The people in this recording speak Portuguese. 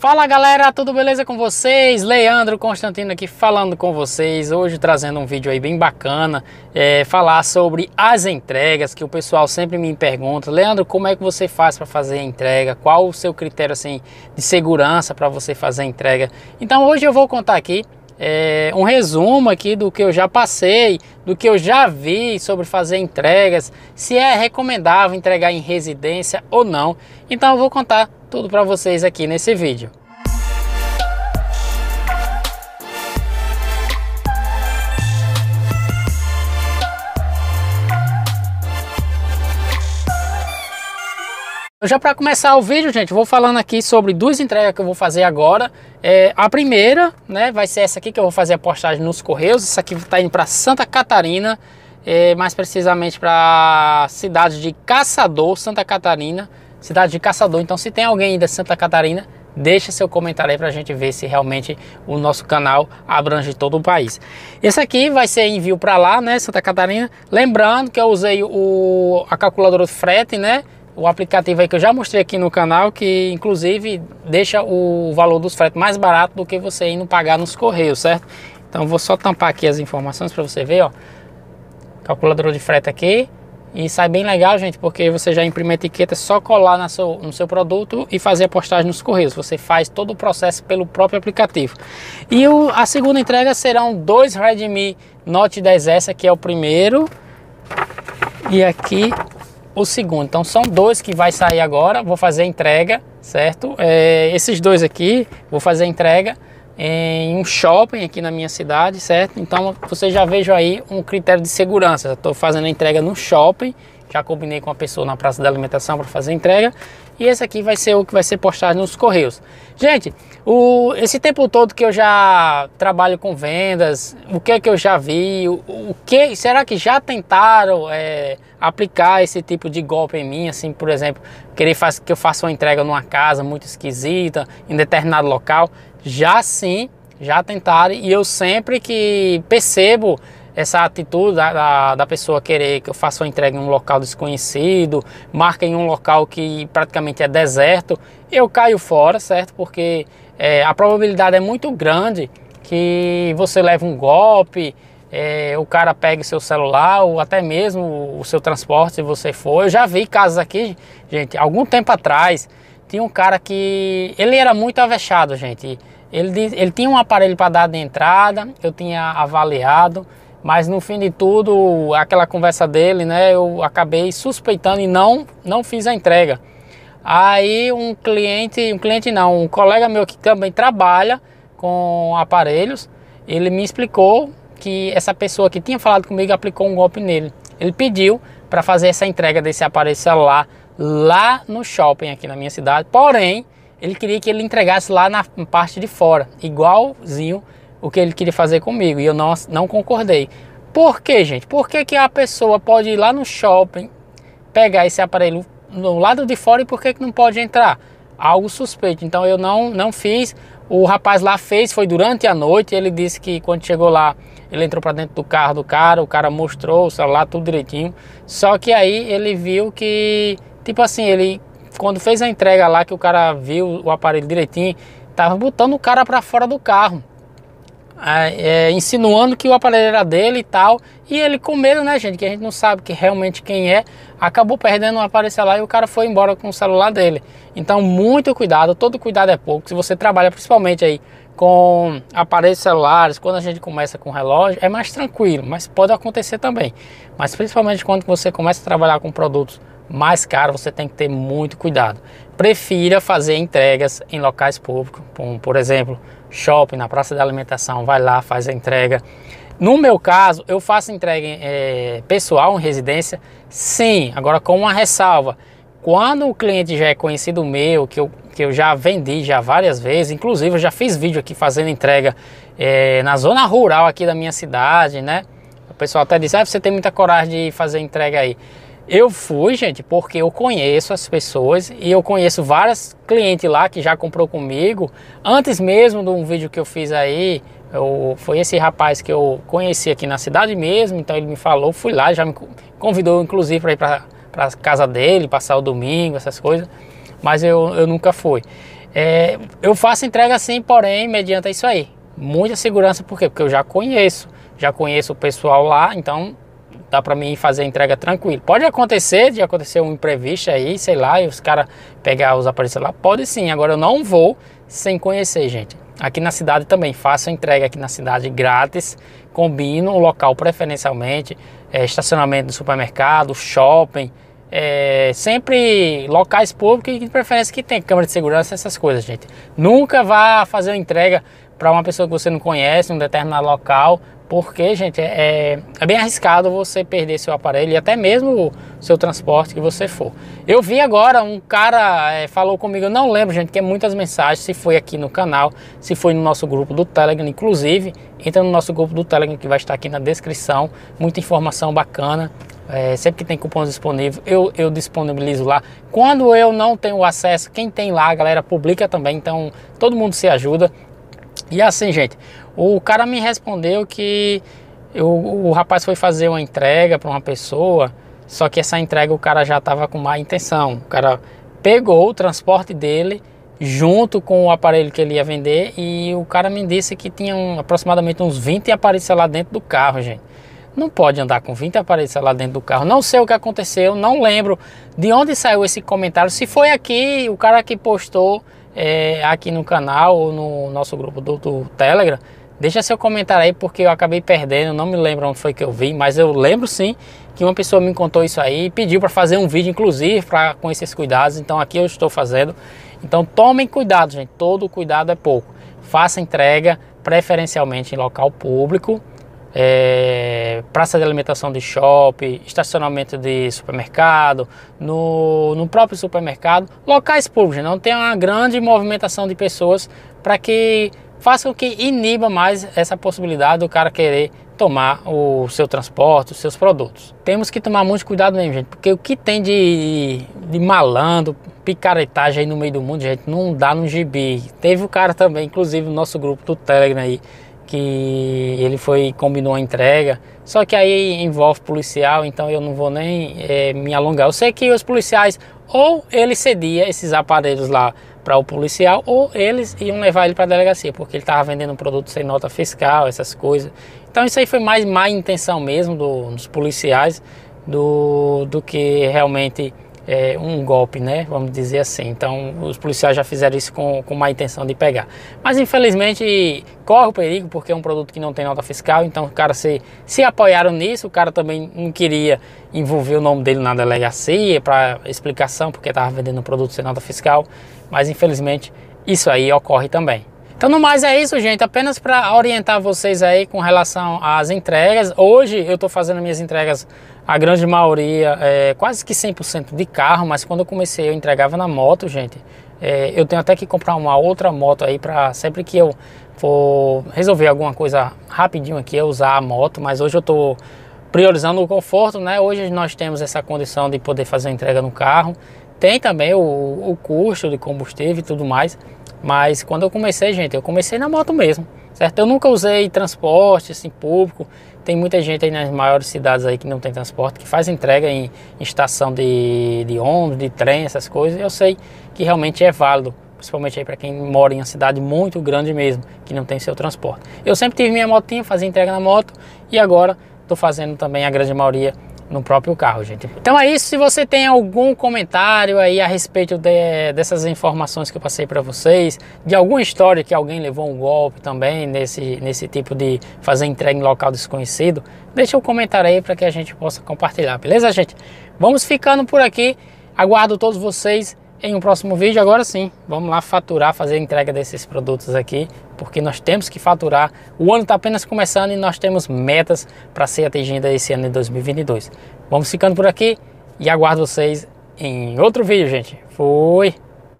Fala galera, tudo beleza com vocês? Leandro Constantino aqui falando com vocês, hoje trazendo um vídeo aí bem bacana, é, falar sobre as entregas, que o pessoal sempre me pergunta, Leandro, como é que você faz para fazer a entrega? Qual o seu critério assim de segurança para você fazer a entrega? Então hoje eu vou contar aqui é, um resumo aqui do que eu já passei, do que eu já vi sobre fazer entregas, se é recomendável entregar em residência ou não. Então eu vou contar tudo para vocês aqui nesse vídeo. Então, já para começar o vídeo, gente, vou falando aqui sobre duas entregas que eu vou fazer agora. É, a primeira, né, vai ser essa aqui que eu vou fazer a postagem nos Correios. Essa aqui está indo para Santa Catarina, é, mais precisamente para a cidade de Caçador, Santa Catarina. Cidade de Caçador. Então, se tem alguém ainda de Santa Catarina, deixa seu comentário aí para a gente ver se realmente o nosso canal abrange todo o país. Esse aqui vai ser envio para lá, né, Santa Catarina. Lembrando que eu usei o, a calculadora de frete, né? o aplicativo aí que eu já mostrei aqui no canal, que inclusive deixa o valor dos fretes mais barato do que você indo pagar nos correios, certo? Então vou só tampar aqui as informações para você ver, ó. Calculadora de frete aqui. E sai bem legal, gente, porque você já imprime a etiqueta, é só colar na seu, no seu produto e fazer a postagem nos correios. Você faz todo o processo pelo próprio aplicativo. E o, a segunda entrega serão dois Redmi Note 10S, que é o primeiro. E aqui o segundo. Então são dois que vai sair agora, vou fazer entrega, certo? É, esses dois aqui, vou fazer entrega em um shopping aqui na minha cidade, certo? Então você já vejo aí um critério de segurança. Estou fazendo a entrega no shopping já combinei com uma pessoa na praça da alimentação para fazer entrega. E esse aqui vai ser o que vai ser postado nos correios. Gente, o, esse tempo todo que eu já trabalho com vendas, o que é que eu já vi, o, o que será que já tentaram é, aplicar esse tipo de golpe em mim? Assim, por exemplo, querer faz, que eu faça uma entrega numa casa muito esquisita, em determinado local. Já sim, já tentaram e eu sempre que percebo essa atitude da, da, da, pessoa querer que eu faça uma entrega em um local desconhecido, marca em um local que praticamente é deserto, eu caio fora, certo? Porque é, a probabilidade é muito grande que você leve um golpe, é, o cara pegue seu celular ou até mesmo o seu transporte se você for. Eu já vi casos aqui, gente, algum tempo atrás, tinha um cara que ele era muito avexado, gente. Ele, ele tinha um aparelho para dar de entrada, eu tinha avaliado mas no fim de tudo, aquela conversa dele, né, eu acabei suspeitando e não não fiz a entrega. Aí um cliente, um cliente não, um colega meu que também trabalha com aparelhos, ele me explicou que essa pessoa que tinha falado comigo aplicou um golpe nele. Ele pediu para fazer essa entrega desse aparelho celular lá no shopping aqui na minha cidade. Porém, ele queria que ele entregasse lá na parte de fora, igualzinho o que ele queria fazer comigo e eu não, não concordei. Por que, gente? Por que, que a pessoa pode ir lá no shopping, pegar esse aparelho no lado de fora e por que, que não pode entrar? Algo suspeito. Então eu não, não fiz. O rapaz lá fez, foi durante a noite. Ele disse que quando chegou lá, ele entrou para dentro do carro do cara, o cara mostrou o celular, tudo direitinho. Só que aí ele viu que, tipo assim, ele quando fez a entrega lá, que o cara viu o aparelho direitinho, tava botando o cara para fora do carro é, insinuando que o aparelho era dele e tal. E ele com medo, né, gente? Que a gente não sabe que realmente quem é, acabou perdendo o aparelho lá e o cara foi embora com o celular dele. Então, muito cuidado, todo cuidado é pouco. Se você trabalha principalmente aí com aparelhos celulares, quando a gente começa com relógio, é mais tranquilo, mas pode acontecer também. Mas principalmente quando você começa a trabalhar com produtos mais caros, você tem que ter muito cuidado. Prefira fazer entregas em locais públicos, como, por exemplo, shopping, na praça de alimentação, vai lá, faz a entrega. No meu caso, eu faço entrega é, pessoal em residência, sim, agora com uma ressalva. Quando o cliente já é conhecido meu, que eu, que eu já vendi já várias vezes, inclusive eu já fiz vídeo aqui fazendo entrega é, na zona rural aqui da minha cidade, né? O pessoal até disse, ah, você tem muita coragem de fazer entrega aí. Eu fui, gente, porque eu conheço as pessoas e eu conheço várias clientes lá que já comprou comigo. Antes mesmo de um vídeo que eu fiz aí, eu, foi esse rapaz que eu conheci aqui na cidade mesmo, então ele me falou, fui lá, já me convidou inclusive para ir para a casa dele, passar o domingo, essas coisas, mas eu, eu nunca fui. É, eu faço entrega assim, porém, mediante isso aí. Muita segurança, por quê? Porque eu já conheço, já conheço o pessoal lá, então dá para mim fazer a entrega tranquilo. Pode acontecer de acontecer um imprevisto aí, sei lá, e os caras pegar os aparelhos lá, pode sim. Agora eu não vou sem conhecer, gente. Aqui na cidade também faço a entrega aqui na cidade grátis, combino o local preferencialmente, é, estacionamento do supermercado, shopping, é, sempre locais públicos e de preferência que tem câmera de segurança, essas coisas, gente. Nunca vá fazer a entrega para uma pessoa que você não conhece, um determinado local, porque, gente, é, é, é bem arriscado você perder seu aparelho e até mesmo o seu transporte que você for. Eu vi agora um cara é, falou comigo, eu não lembro, gente, que é muitas mensagens, se foi aqui no canal, se foi no nosso grupo do Telegram, inclusive, entra no nosso grupo do Telegram que vai estar aqui na descrição, muita informação bacana. É, sempre que tem cupons disponível, eu, eu disponibilizo lá. Quando eu não tenho acesso, quem tem lá, a galera publica também, então todo mundo se ajuda. E assim, gente, o cara me respondeu que eu, o rapaz foi fazer uma entrega para uma pessoa, só que essa entrega o cara já estava com má intenção. O cara pegou o transporte dele junto com o aparelho que ele ia vender e o cara me disse que tinha um, aproximadamente uns 20 aparelhos lá dentro do carro, gente. Não pode andar com 20 aparelhos lá dentro do carro. Não sei o que aconteceu, não lembro de onde saiu esse comentário. Se foi aqui, o cara que postou, é, aqui no canal ou no nosso grupo do, do, Telegram. Deixa seu comentário aí, porque eu acabei perdendo, não me lembro onde foi que eu vi, mas eu lembro sim que uma pessoa me contou isso aí e pediu para fazer um vídeo, inclusive, para com esses cuidados. Então aqui eu estou fazendo. Então tomem cuidado, gente. Todo cuidado é pouco. Faça entrega, preferencialmente em local público é, praça de alimentação de shopping, estacionamento de supermercado, no, no próprio supermercado, locais públicos, não né? tem uma grande movimentação de pessoas para que faça com que iniba mais essa possibilidade do cara querer tomar o seu transporte, os seus produtos. Temos que tomar muito cuidado mesmo, gente, porque o que tem de, de malandro, picaretagem aí no meio do mundo, gente, não dá no gibi. Teve o cara também, inclusive, no nosso grupo do Telegram aí, que ele foi combinou a entrega. Só que aí envolve policial, então eu não vou nem é, me alongar. Eu sei que os policiais ou ele cedia esses aparelhos lá para o policial ou eles iam levar ele para a delegacia, porque ele estava vendendo um produto sem nota fiscal, essas coisas. Então isso aí foi mais má intenção mesmo do, dos policiais do, do que realmente é, um golpe, né? Vamos dizer assim. Então, os policiais já fizeram isso com, com má intenção de pegar. Mas, infelizmente, corre o perigo porque é um produto que não tem nota fiscal. Então, o cara se, se apoiaram nisso. O cara também não queria envolver o nome dele na delegacia para explicação, porque estava vendendo um produto sem nota fiscal. Mas, infelizmente, isso aí ocorre também. Então, no mais é isso, gente. Apenas para orientar vocês aí com relação às entregas. Hoje eu estou fazendo minhas entregas, a grande maioria, é, quase que 100% de carro, mas quando eu comecei eu entregava na moto, gente. É, eu tenho até que comprar uma outra moto aí para sempre que eu for resolver alguma coisa rapidinho aqui, eu usar a moto. Mas hoje eu estou priorizando o conforto, né? Hoje nós temos essa condição de poder fazer a entrega no carro. Tem também o, o custo de combustível e tudo mais, mas quando eu comecei, gente, eu comecei na moto mesmo, certo? Eu nunca usei transporte assim, público. Tem muita gente aí nas maiores cidades aí que não tem transporte, que faz entrega em, em estação de, de ônibus, de trem, essas coisas. Eu sei que realmente é válido, principalmente aí para quem mora em uma cidade muito grande mesmo, que não tem seu transporte. Eu sempre tive minha motinha, fazia entrega na moto e agora estou fazendo também a grande maioria no próprio carro, gente. Então é isso. Se você tem algum comentário aí a respeito de, dessas informações que eu passei para vocês, de alguma história que alguém levou um golpe também nesse, nesse tipo de fazer entrega em local desconhecido, deixa um comentário aí para que a gente possa compartilhar, beleza, gente? Vamos ficando por aqui. Aguardo todos vocês em um próximo vídeo, agora sim, vamos lá faturar, fazer a entrega desses produtos aqui, porque nós temos que faturar. O ano está apenas começando e nós temos metas para ser atingida esse ano de 2022. Vamos ficando por aqui e aguardo vocês em outro vídeo, gente. Fui!